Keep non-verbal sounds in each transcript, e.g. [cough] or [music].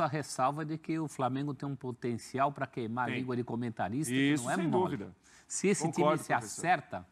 essa ressalva de que o Flamengo tem um potencial para queimar tem. a língua de comentarista, Isso, não é sem mole. dúvida. Se esse Concordo, time se professor. acerta,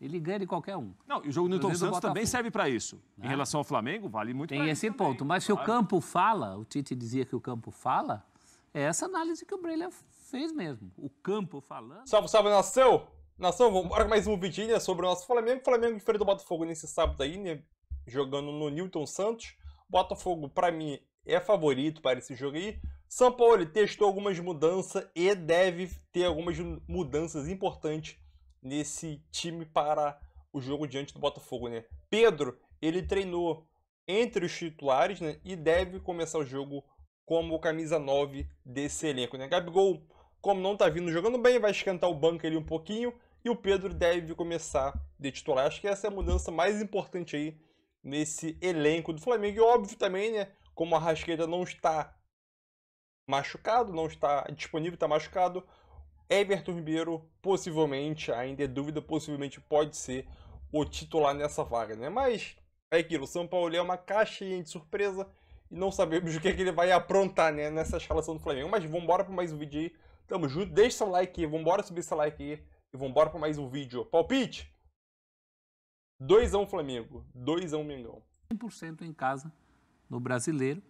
ele ganha de qualquer um. Não, e o jogo do Newton Santos também serve para isso. Em né? relação ao Flamengo, vale muito Tem esse também, ponto. Mas claro. se o campo fala, o Tite dizia que o campo fala, é essa análise que o Breilha fez mesmo. O campo falando. Salve, salve, nação! Nação, vamos para mais um vidinha sobre o nosso Flamengo. Flamengo diferente do Botafogo nesse sábado aí, né? Jogando no Newton Santos. Botafogo, para mim, é favorito para esse jogo aí. São Paulo testou algumas mudanças e deve ter algumas mudanças importantes nesse time para o jogo diante do Botafogo, né? Pedro, ele treinou entre os titulares, né? E deve começar o jogo como camisa 9 desse elenco, né? Gabigol, como não tá vindo jogando bem, vai esquentar o banco ali um pouquinho e o Pedro deve começar de titular. Acho que essa é a mudança mais importante aí nesse elenco do Flamengo. E óbvio também, né? como a Rasqueta não está machucado, não está disponível, está machucado, Everton Ribeiro possivelmente, ainda é dúvida, possivelmente pode ser o titular nessa vaga, né? Mas é aquilo, o São Paulo é uma caixa de surpresa e não sabemos [laughs] o que, é que ele vai aprontar, né, nessa escalação do Flamengo. Mas vambora para mais um vídeo aí, tamo junto, deixa seu like aí, vambora subir seu like aí e vambora para mais um vídeo. Palpite! 2x1 Flamengo, 2x1 Mengão. 100% em casa no brasileiro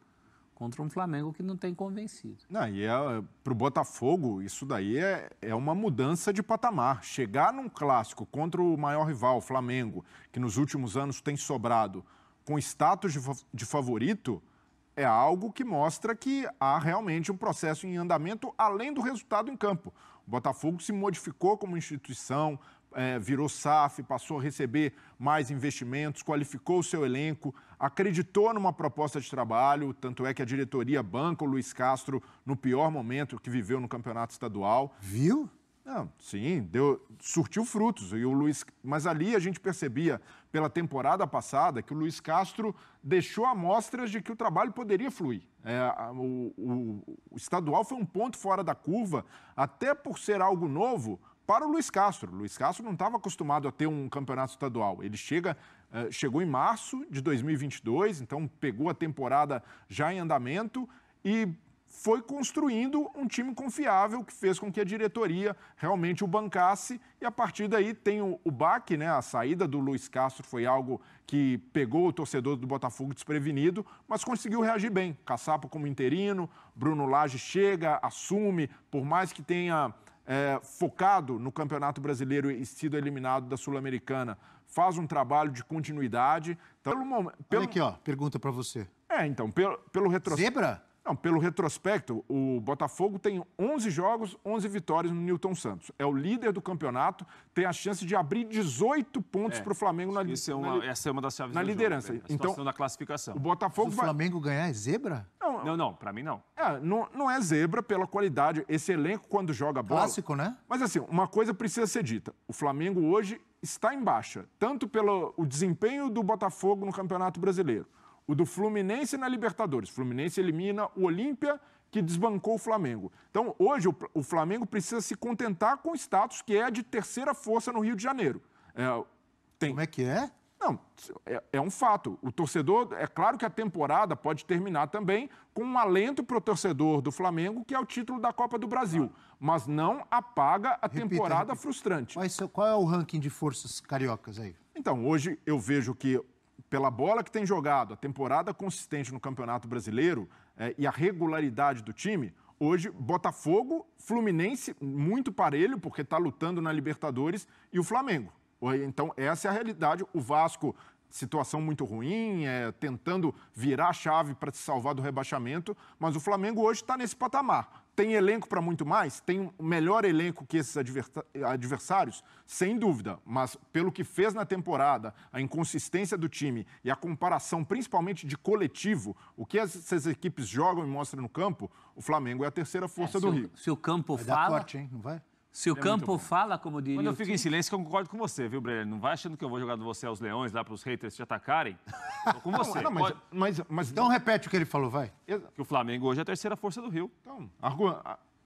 contra um Flamengo que não tem convencido. Não, e é, é para o Botafogo, isso daí é, é uma mudança de patamar. Chegar num clássico contra o maior rival, o Flamengo, que nos últimos anos tem sobrado, com status de, de favorito, é algo que mostra que há realmente um processo em andamento além do resultado em campo. O Botafogo se modificou como instituição, é, virou SAF, passou a receber mais investimentos, qualificou o seu elenco, acreditou numa proposta de trabalho, tanto é que a diretoria banca o Luiz Castro no pior momento que viveu no campeonato estadual. Viu? Não, sim, deu, surtiu frutos. E o Luiz, mas ali a gente percebia pela temporada passada que o Luiz Castro deixou amostras de que o trabalho poderia fluir. É, o, o, o estadual foi um ponto fora da curva, até por ser algo novo, para o Luiz Castro. Luiz Castro não estava acostumado a ter um campeonato estadual. Ele chega, eh, chegou em março de 2022, então pegou a temporada já em andamento e foi construindo um time confiável que fez com que a diretoria realmente o bancasse e a partir daí tem o, o baque, né? A saída do Luiz Castro foi algo que pegou o torcedor do Botafogo desprevenido, mas conseguiu reagir bem. Caçapo como interino, Bruno Lage chega, assume, por mais que tenha é, focado no Campeonato Brasileiro e sido eliminado da Sul-Americana, faz um trabalho de continuidade. Então, pelo, pelo... Olha aqui, ó, pergunta para você. É, então, pelo, pelo retrocesso. Zebra? Não, pelo retrospecto, o Botafogo tem 11 jogos, 11 vitórias no Newton Santos. É o líder do campeonato, tem a chance de abrir 18 pontos é, para o Flamengo na, isso é uma, na, essa é uma das chaves na liderança. Jogo, é, então, da classificação. O Botafogo Se o Flamengo vai... ganhar é zebra? Não, não, não para mim não. É, não. Não é zebra pela qualidade. Esse elenco, quando joga bola. Clássico, né? Mas assim, uma coisa precisa ser dita: o Flamengo hoje está em baixa, tanto pelo o desempenho do Botafogo no Campeonato Brasileiro o do Fluminense na Libertadores. Fluminense elimina o Olímpia, que desbancou o Flamengo. Então, hoje, o Flamengo precisa se contentar com o status que é de terceira força no Rio de Janeiro. É, tem... Como é que é? Não, é, é, um fato. O torcedor, é claro que a temporada pode terminar também com um alento para o torcedor do Flamengo, que é o título da Copa do Brasil. Tá. Mas não apaga a repita, temporada repita. frustrante. Mas qual é o ranking de forças cariocas aí? Então, hoje eu vejo que pela bola que tem jogado, a temporada consistente no Campeonato Brasileiro é, e a regularidade do time, hoje Botafogo, Fluminense, muito parelho, porque está lutando na Libertadores, e o Flamengo. Então, essa é a realidade. O Vasco, situação muito ruim, é, tentando virar a chave para se salvar do rebaixamento, mas o Flamengo hoje está nesse patamar. Tem elenco para muito mais? Tem um melhor elenco que esses adversários? Sem dúvida, mas pelo que fez na temporada, a inconsistência do time e a comparação principalmente de coletivo, o que essas equipes jogam e mostram no campo, o Flamengo é a terceira força é, do o, Rio. Se o campo vai fala... Corte, hein? Não vai? Se o é campo fala, como diria. Quando eu fico em silêncio, que eu concordo com você, viu, Breno? Não vai achando que eu vou jogar você aos leões lá para os haters te atacarem. Tô com [laughs] você. Não, não, mas, mas, mas, então repete o que ele falou, vai. Que o Flamengo hoje é a terceira força do Rio. Então, argu...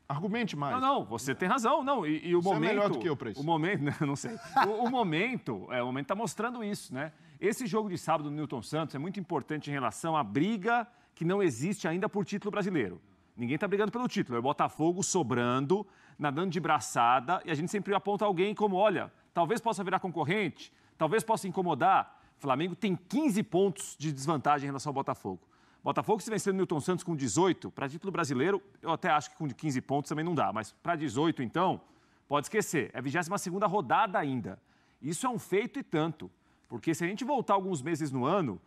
argumente mais. Não, não, você tem razão. Não, e, e o você momento. É melhor do que eu para isso. O momento, [laughs] né? não sei. O, o momento, é, o momento está mostrando isso, né? Esse jogo de sábado do Newton Santos é muito importante em relação à briga que não existe ainda por título brasileiro. Ninguém está brigando pelo título. É o Botafogo sobrando, nadando de braçada e a gente sempre aponta alguém como, olha, talvez possa virar concorrente, talvez possa incomodar. O Flamengo tem 15 pontos de desvantagem em relação ao Botafogo. Botafogo, se vencendo o Newton Santos com 18, para título brasileiro, eu até acho que com 15 pontos também não dá, mas para 18, então, pode esquecer, é a 22 rodada ainda. Isso é um feito e tanto, porque se a gente voltar alguns meses no ano,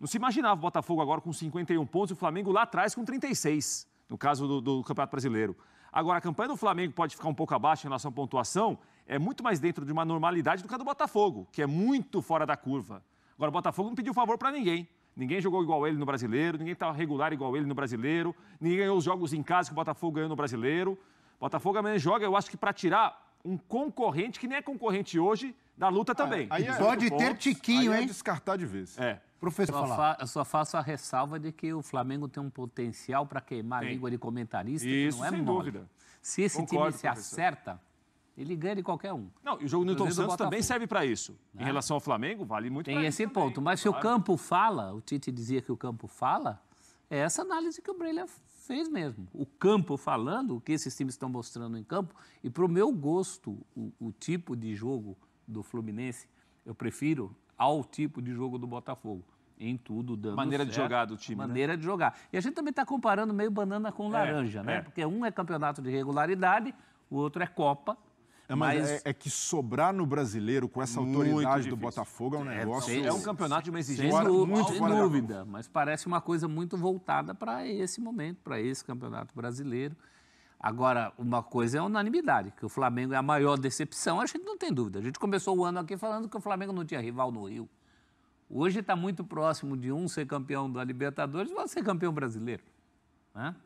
não se imaginava o Botafogo agora com 51 pontos e o Flamengo lá atrás com 36, no caso do, do Campeonato Brasileiro. Agora, a campanha do Flamengo pode ficar um pouco abaixo em relação à pontuação, é muito mais dentro de uma normalidade do que a do Botafogo, que é muito fora da curva. Agora, o Botafogo não pediu favor para ninguém. Ninguém jogou igual ele no brasileiro, ninguém está regular igual ele no brasileiro, ninguém ganhou os jogos em casa que o Botafogo ganhou no brasileiro. O Botafogo amanhã joga, eu acho que para tirar um concorrente, que nem é concorrente hoje, da luta também. aí Pode é ter pontos, tiquinho, aí é hein? É descartar de vez. É. Professor, eu só, fa eu só faço a ressalva de que o Flamengo tem um potencial para queimar tem. a língua de comentarista, Isso, não é sem mole. dúvida. Se esse Concordo, time se professor. acerta, ele ganha de qualquer um. Não, e o jogo do Newton Santos também serve para isso. Né? Em relação ao Flamengo, vale muito Tem esse ponto. mas claro. se o campo fala, o Tite dizia que o campo fala, é essa análise que o Breler fez mesmo. O campo falando, o que esses times estão mostrando em campo, e para o meu gosto, o, o, tipo de jogo do Fluminense, eu prefiro ao tipo de jogo do Botafogo em tudo, dando Maneira certo, de jogar do time. Né? Maneira né? de jogar. E a gente também está comparando meio banana com é, laranja, é, né? É. Porque um é campeonato de regularidade, o outro é Copa. É, mas, mas... É, é que sobrar no brasileiro com essa autoridade do Botafogo é um é, negócio. É, um campeonato de uma exigência fora, muito, muito fora dúvida, mas parece uma coisa muito voltada para esse momento, para esse campeonato brasileiro. Agora, uma coisa é a unanimidade, que o Flamengo é a maior decepção, a gente não tem dúvida. A gente começou o ano aqui falando que o Flamengo não tinha rival no Rio. Hoje está muito próximo de um ser campeão da Libertadores e outro ser campeão brasileiro. Né?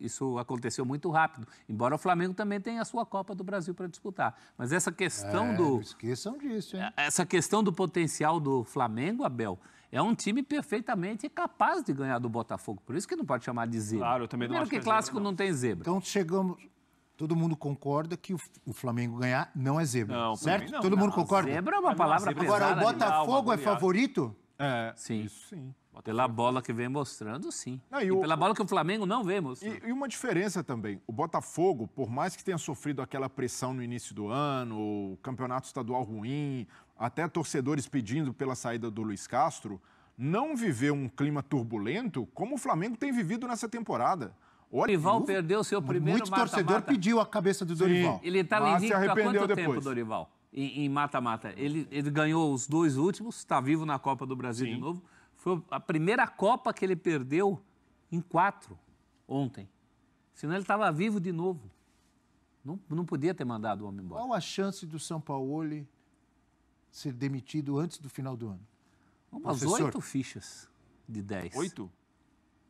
Isso aconteceu muito rápido, embora o Flamengo também tenha a sua Copa do Brasil para disputar. Mas essa questão é, do. esqueçam disso, hein? É, essa questão do potencial do Flamengo, Abel, é um time perfeitamente capaz de ganhar do Botafogo. Por isso que não pode chamar de zebra. Claro, eu também não Primeiro acho que, que é clássico zebra, não. não tem zebra. Então chegamos Todo mundo concorda que o, Flamengo ganhar não é zebra. Não, certo? Não, Todo não, mundo concorda? Zebra é uma palavra é pesada. Agora, o Botafogo é favorito? É. Sim. Isso sim. Pela bola que vem mostrando, sim. e, e o... pela bola que o Flamengo não vê mostrando. E, e, uma diferença também. O Botafogo, por mais que tenha sofrido aquela pressão no início do ano, o campeonato estadual ruim, até torcedores pedindo pela saída do Luiz Castro, não viveu um clima turbulento como o Flamengo tem vivido nessa temporada. O Dorival Olha, perdeu seu primeiro Muito mata, torcedor mata. pediu a cabeça do Dorival. Sim. Ele está tá invicto há tá quanto depois. tempo, Dorival? Em mata-mata. Ele, ele ganhou os dois últimos, está vivo na Copa do Brasil Sim. de novo. Foi a primeira Copa que ele perdeu em quatro ontem. Senão ele estava vivo de novo. Não, não podia ter mandado o homem embora. Qual a chance do São Paulo ser demitido antes do final do ano? Umas oito fichas de dez. Oito?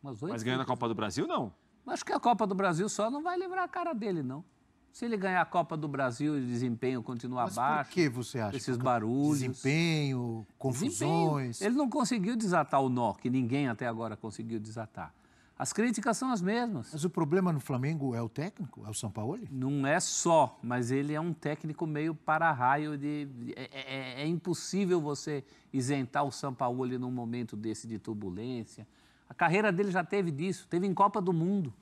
Umas oito. Mas ganhando a Copa do Brasil, não. Acho que a Copa do Brasil só não vai livrar a cara dele, não. Se ele ganhar a Copa do Brasil e o desempenho continuar abaixo. baixo. Por que você acha? Esses barulhos. Desempenho, confusões. Desempenho. Ele não conseguiu desatar o nó, que ninguém até agora conseguiu desatar. As críticas são as mesmas. Mas o problema no Flamengo é o técnico? É o São Paulo? Não é só, mas ele é um técnico meio para-raio. De... É, é, é, é impossível você isentar o São Paulo num momento desse de turbulência. A carreira dele já teve disso, teve em Copa do Mundo.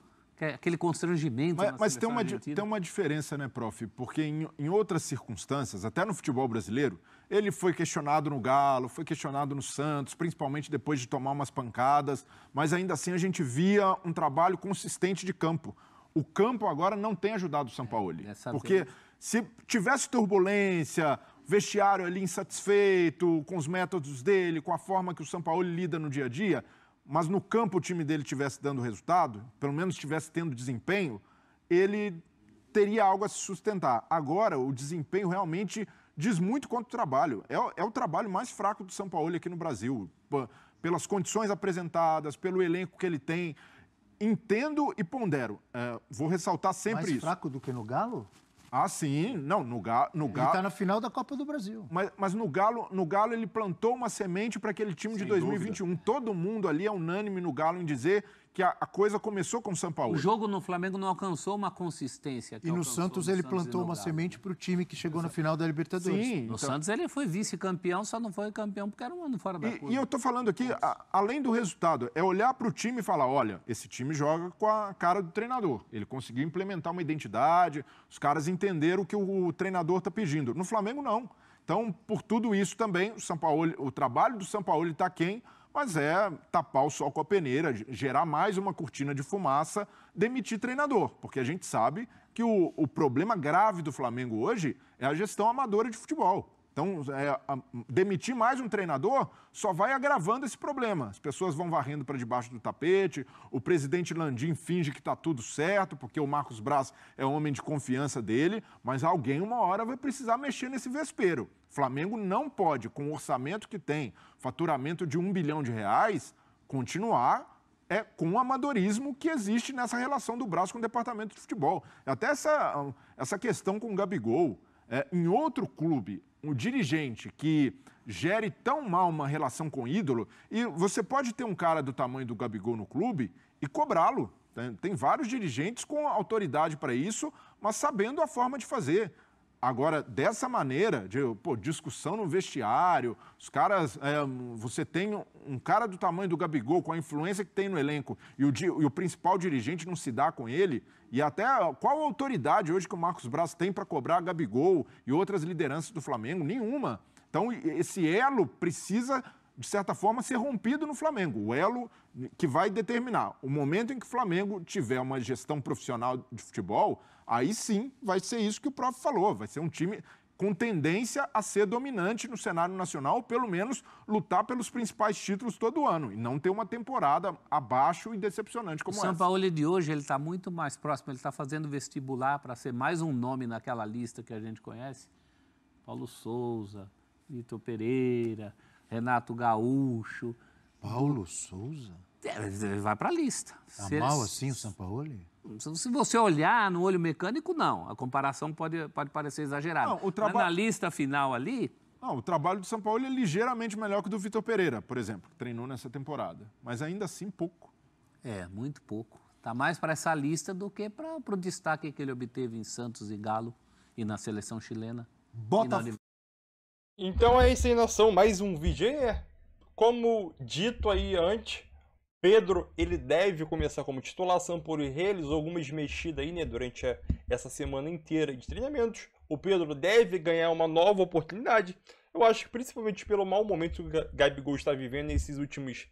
É aquele constrangimento. Mas, mas tem, uma, tem uma diferença, né, prof? Porque em, em outras circunstâncias, até no futebol brasileiro, ele foi questionado no Galo, foi questionado no Santos, principalmente depois de tomar umas pancadas, mas ainda assim a gente via um trabalho consistente de campo. O campo agora não tem ajudado o São Paulo. É, porque se tivesse turbulência, vestiário ali insatisfeito com os métodos dele, com a forma que o São Paulo lida no dia a dia, mas no campo o time dele estivesse dando resultado, pelo menos estivesse tendo desempenho, ele teria algo a se sustentar. Agora, o desempenho realmente diz muito quanto o trabalho. É, é o trabalho mais fraco do São Paulo aqui no Brasil, pelas condições apresentadas, pelo elenco que ele tem. Entendo e pondero. É, vou ressaltar sempre mais isso. Mais fraco do que no Galo? Ah, sim. Não, no, ga, no Galo. Ele está na final da Copa do Brasil. Mas, mas, no, Galo, no Galo ele plantou uma semente para aquele time Sem de 2021. Dúvida. Todo mundo ali é unânime no Galo em dizer que a, a coisa começou com o São Paulo. O jogo no Flamengo não alcançou uma consistência. e no Santos ele Santos plantou uma semente para o time que chegou Exato. na final da Libertadores. Sim, no então... Santos ele foi vice-campeão, só não foi campeão porque era um ano fora da e, curva. E eu estou falando aqui, então, a, além do resultado, é olhar para o time e falar, olha, esse time joga com a cara do treinador. Ele conseguiu implementar uma identidade, os caras entenderam o que o, o treinador está pedindo. No Flamengo, não. Então, por tudo isso também, o, São Paulo, o trabalho do São Paulo está quem? mas é tapar o sol com a peneira, gerar mais uma cortina de fumaça, demitir treinador, porque a gente sabe que o, o problema grave do Flamengo hoje é a gestão amadora de futebol. Então, é, a, demitir mais um treinador só vai agravando esse problema. As pessoas vão varrendo para debaixo do tapete, o presidente Landim finge que está tudo certo, porque o Marcos Braz é homem de confiança dele, mas alguém uma hora vai precisar mexer nesse vespeiro. Flamengo não pode, com o orçamento que tem, faturamento de um bilhão de reais, continuar é, com o amadorismo que existe nessa relação do Braz com o departamento de futebol. É até essa, essa questão com o Gabigol. É, em outro clube, um dirigente que gere tão mal uma relação com ídolo, e você pode ter um cara do tamanho do Gabigol no clube e cobrá-lo. Tem, vários dirigentes com autoridade para isso, mas sabendo a forma de fazer. Agora, dessa maneira, de pô, discussão no vestiário, os caras. É, você tem um cara do tamanho do Gabigol, com a influência que tem no elenco, e o, e o principal dirigente não se dá com ele, e até qual autoridade hoje que o Marcos Braz tem para cobrar Gabigol e outras lideranças do Flamengo? Nenhuma. Então, esse elo precisa, de certa forma, ser rompido no Flamengo. O elo que vai determinar o momento em que o Flamengo tiver uma gestão profissional de futebol aí sim vai ser isso que o próprio falou, vai ser um time com tendência a ser dominante no cenário nacional, ou pelo menos lutar pelos principais títulos todo ano, e não ter uma temporada abaixo e decepcionante como o essa. O São Paulo de hoje ele está muito mais próximo, ele está fazendo vestibular para ser mais um nome naquela lista que a gente conhece. Paulo Souza, Vitor Pereira, Renato Gaúcho. Paulo Souza? É, vai para a lista. Está mal assim o São Paulo? Se você olhar no olho mecânico, não. A comparação pode, pode parecer exagerada. Não, o traba... Na lista final ali. Não, o trabalho do São Paulo é ligeiramente melhor que o do Vitor Pereira, por exemplo, que treinou nessa temporada. Mas ainda assim, pouco. É, muito pouco. Está mais para essa lista do que para o destaque que ele obteve em Santos e Galo e na seleção chilena. Bota. Na... Então é isso aí, nação. Mais um VG. Como dito aí antes, Pedro ele deve começar como titular. por eles algumas mexidas aí, né, durante a, essa semana inteira de treinamentos. O Pedro deve ganhar uma nova oportunidade. Eu acho que principalmente pelo mau momento que o Gabigol está vivendo nesses últimos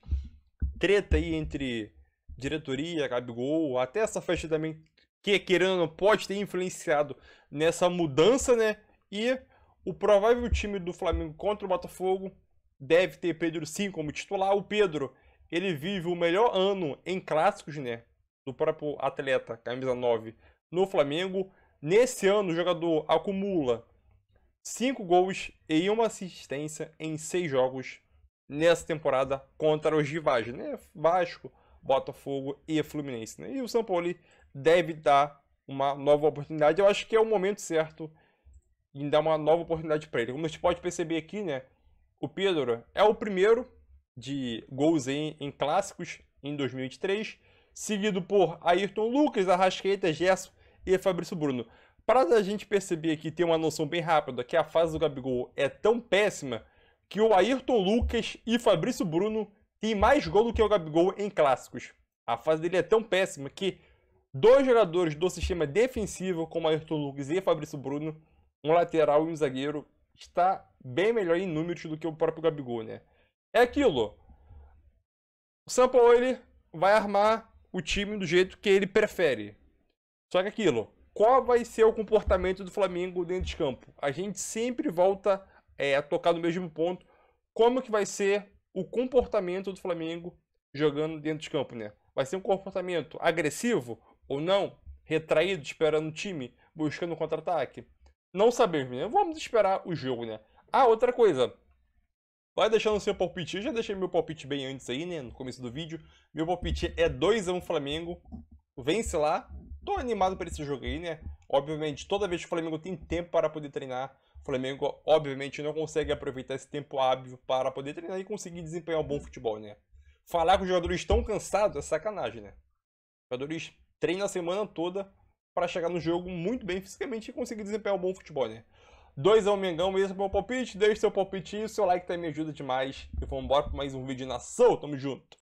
treta aí entre diretoria, Gabigol, até essa festa também que querendo pode ter influenciado nessa mudança, né? E o provável time do Flamengo contra o Botafogo deve ter Pedro sim como titular. O Pedro ele vive o melhor ano em clássicos, né? Do próprio atleta, camisa 9, no Flamengo. Nesse ano, o jogador acumula 5 gols e uma assistência em 6 jogos nessa temporada contra os rivais, né? Vasco, Botafogo e Fluminense. Né? E o São Paulo deve dar uma nova oportunidade. Eu acho que é o momento certo em dar uma nova oportunidade para ele. Como a gente pode perceber aqui, né? O Pedro é o primeiro de gols em, em clássicos em 2023, seguido por Ayrton Lucas, Arrascaeta, Gerson e Fabrício Bruno. Para a gente perceber aqui, ter uma noção bem rápida, que a fase do Gabigol é tão péssima que o Ayrton Lucas e Fabrício Bruno têm mais gol do que o Gabigol em clássicos. A fase dele é tão péssima que dois jogadores do sistema defensivo, como Ayrton Lucas e Fabrício Bruno, um lateral e um zagueiro, está bem melhor em números do que o próprio Gabigol, né? é aquilo. O Sampaoli vai armar o time do jeito que ele prefere. Só que aquilo, qual vai ser o comportamento do Flamengo dentro de campo? A gente sempre volta é, a tocar no mesmo ponto. Como que vai ser o comportamento do Flamengo jogando dentro de campo, né? Vai ser um comportamento agressivo ou não? Retraído, esperando o time, buscando um contra-ataque? Não sabemos, né? Vamos esperar o jogo, né? Ah, outra coisa. Vai deixando seu palpite. Eu já deixei meu palpite bem antes aí, né? No começo do vídeo. Meu palpite é 2x1 Flamengo. Vence lá. Tô animado para esse jogo aí, né? Obviamente, toda vez que o Flamengo tem tempo para poder treinar, o Flamengo, obviamente, não consegue aproveitar esse tempo hábil para poder treinar e conseguir desempenhar um bom futebol, né? Falar que os jogadores estão cansados é sacanagem, né? Os jogadores treinam a semana toda para chegar no jogo muito bem fisicamente e conseguir desempenhar um bom futebol, né? 2 é o Mengão, esse com é o palpite. Deixe seu palpitinho, seu like também me ajuda demais. E vamos embora para mais um vídeo na Tamo junto.